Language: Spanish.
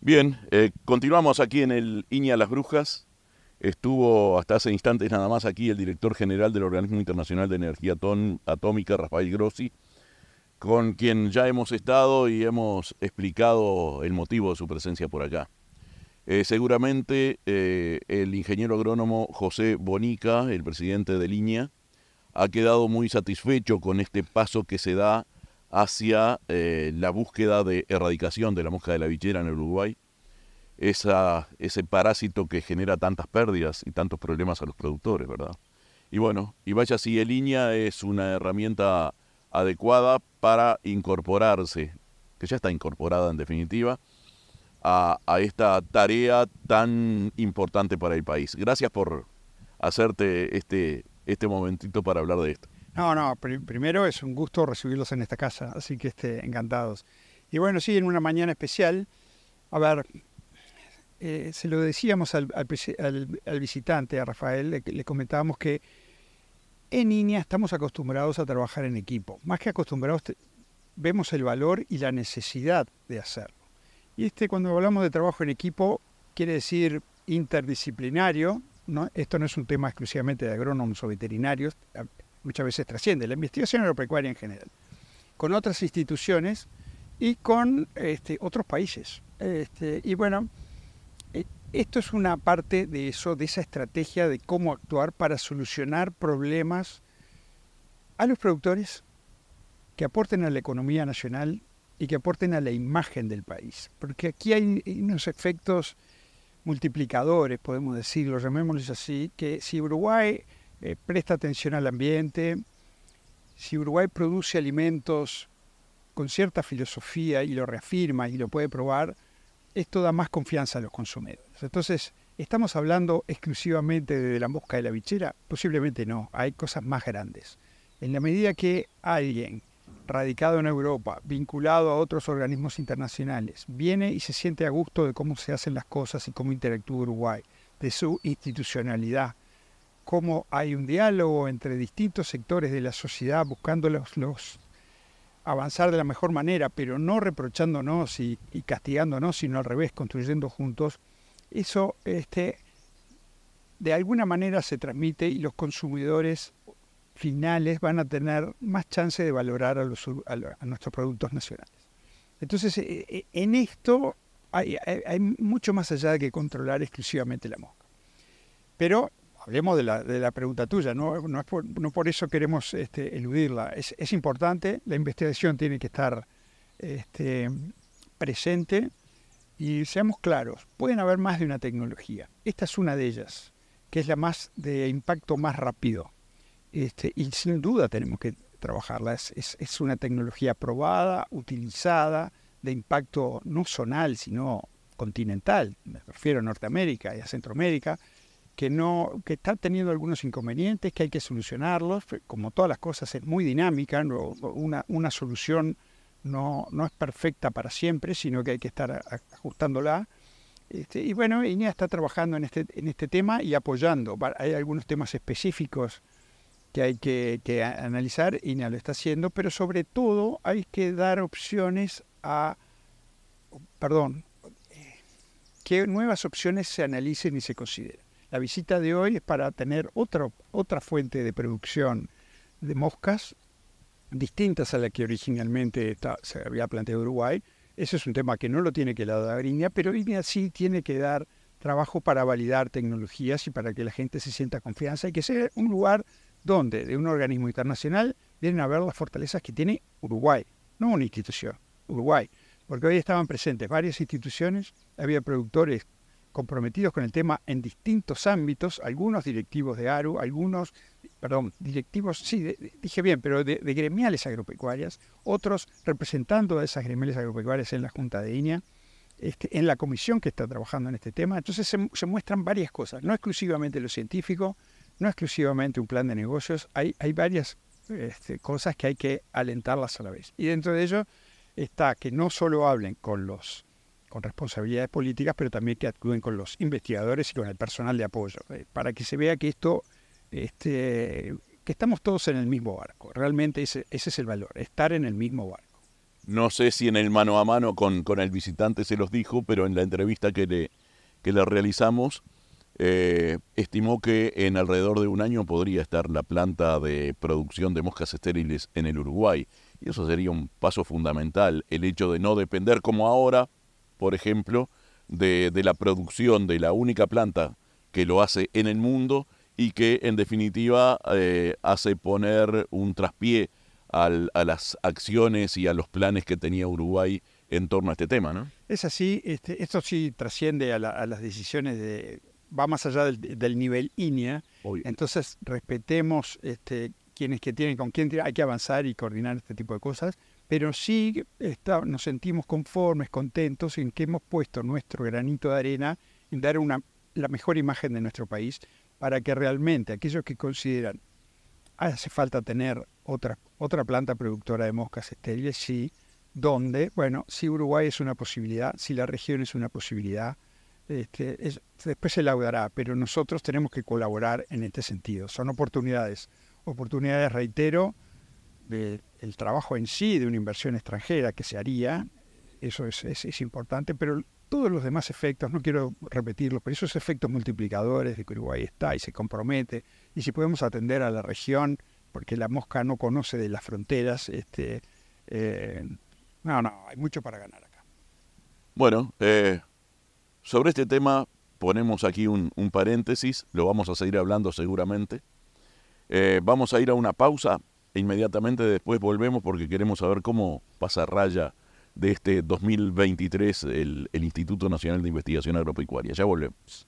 Bien, eh, continuamos aquí en el Iña Las Brujas. Estuvo hasta hace instantes nada más aquí el director general del Organismo Internacional de Energía Atómica, Rafael Grossi, con quien ya hemos estado y hemos explicado el motivo de su presencia por acá. Eh, seguramente eh, el ingeniero agrónomo José Bonica, el presidente de Iña, ha quedado muy satisfecho con este paso que se da hacia eh, la búsqueda de erradicación de la mosca de la villera en el Uruguay, ese parásito que genera tantas pérdidas y tantos problemas a los productores, ¿verdad? Y bueno, y vaya si el es una herramienta adecuada para incorporarse, que ya está incorporada en definitiva, a, a esta tarea tan importante para el país. Gracias por hacerte este, este momentito para hablar de esto. No, no, primero es un gusto recibirlos en esta casa, así que este, encantados. Y bueno, sí, en una mañana especial, a ver, eh, se lo decíamos al, visitante, a Rafael, le, le, comentábamos que en línea estamos acostumbrados a trabajar en equipo. Más que acostumbrados, vemos el valor y la necesidad de hacerlo. Y este, cuando hablamos de trabajo en equipo, quiere decir interdisciplinario. Esto no es un tema exclusivamente de agrónomos o veterinarios muchas veces trasciende, la investigación agropecuaria en general, con otras instituciones y con este, otros países. Este, y bueno, eh, esto es una parte de eso, de esa estrategia de cómo actuar para solucionar problemas a los productores que aporten a la economía nacional y que aporten a la imagen del país. Porque aquí hay unos efectos multiplicadores, podemos decirlo, llamémoslos así, que si Uruguay eh, presta atención al ambiente. Si Uruguay produce alimentos con cierta filosofía y lo reafirma y lo puede probar, esto da más confianza a los consumidores. Entonces, ¿estamos hablando exclusivamente de la mosca de la bichera? Posiblemente no, hay cosas más grandes. En la medida que alguien radicado en Europa, vinculado a otros organismos internacionales, viene y se siente a gusto de cómo se hacen las cosas y cómo interactúa Uruguay, de su institucionalidad, cómo hay un diálogo entre distintos sectores de la sociedad buscando los, avanzar de la mejor manera, pero no reprochándonos y, castigándonos, sino al revés, construyendo juntos, eso este, de alguna manera se transmite y los consumidores finales van a tener más chance de valorar a, nuestros productos nacionales. Entonces, e, e, en esto hay, mucho más allá de que controlar exclusivamente la mosca. Pero hablemos de la, pregunta tuya, no, es por, eso queremos este, eludirla. Es, importante, la investigación tiene que estar este, presente y seamos claros, pueden haber más de una tecnología. Esta es una de ellas, que es la más de impacto más rápido. Este, y sin duda tenemos que trabajarla. Es, es una tecnología probada, utilizada, de impacto no zonal, sino continental. Me refiero a Norteamérica y a Centroamérica que, no, que está teniendo algunos inconvenientes, que hay que solucionarlos. Como todas las cosas es muy dinámica, una, solución no, es perfecta para siempre, sino que hay que estar ajustándola. Este, y bueno, INEA está trabajando en este, en este tema y apoyando. Hay algunos temas específicos que hay que, que analizar, INEA lo está haciendo, pero sobre todo hay que dar opciones a, perdón, eh, que nuevas opciones se analicen y se consideren. La visita de hoy es para tener otra, otra fuente de producción de moscas distintas a la que originalmente se había planteado Uruguay. Ese es un tema que no lo tiene que dar India, pero India sí tiene que dar trabajo para validar tecnologías y para que la gente se sienta confianza y que sea un lugar donde de un organismo internacional vienen a ver las fortalezas que tiene Uruguay, no una institución, Uruguay. Porque hoy estaban presentes varias instituciones, había productores comprometidos con el tema en distintos ámbitos, algunos directivos de ARU, algunos, perdón, directivos, sí, dije bien, pero de, gremiales agropecuarias, otros representando a esas gremiales agropecuarias en la Junta de INEA, este, en la comisión que está trabajando en este tema. Entonces se, muestran varias cosas, no exclusivamente lo científico, no exclusivamente un plan de negocios, hay, hay varias este, cosas que hay que alentarlas a la vez. Y dentro de ello está que no solo hablen con los con responsabilidades políticas, pero también que actúen con los investigadores y con el personal de apoyo, eh, para que se vea que esto, este, que estamos todos en el mismo barco. Realmente ese, es el valor, estar en el mismo barco. No sé si en el mano a mano con, el visitante se los dijo, pero en la entrevista que le, que realizamos, eh, estimó que en alrededor de un año podría estar la planta de producción de moscas estériles en el Uruguay. Y eso sería un paso fundamental, el hecho de no depender como ahora por ejemplo, de, la producción de la única planta que lo hace en el mundo y que en definitiva eh, hace poner un traspié al, a las acciones y a los planes que tenía Uruguay en torno a este tema, ¿no? Es así, este, esto sí trasciende a, las decisiones de va más allá del, nivel INEA, entonces respetemos este, quienes que tienen con quién hay que avanzar y coordinar este tipo de cosas, pero sí nos sentimos conformes, contentos en que hemos puesto nuestro granito de arena en dar la mejor imagen de nuestro país para que realmente aquellos que consideran hace falta tener otra, otra planta productora de moscas estériles, sí, donde, bueno, si Uruguay es una posibilidad, si la región es una posibilidad, este, después se laudará, pero nosotros tenemos que colaborar en este sentido. Son oportunidades, oportunidades, reitero, el trabajo en sí de una inversión extranjera que se haría, eso es, importante, pero todos los demás efectos, no quiero repetirlo pero esos efectos multiplicadores de que Uruguay está y se compromete, y si podemos atender a la región, porque la mosca no conoce de las fronteras, este, eh, no, no, hay mucho para ganar acá. Bueno, eh, sobre este tema ponemos aquí un, paréntesis, lo vamos a seguir hablando seguramente. Eh, vamos a ir a una pausa, e inmediatamente después volvemos porque queremos saber cómo pasa raya de este 2023 el, el Instituto Nacional de Investigación Agropecuaria. Ya volvemos.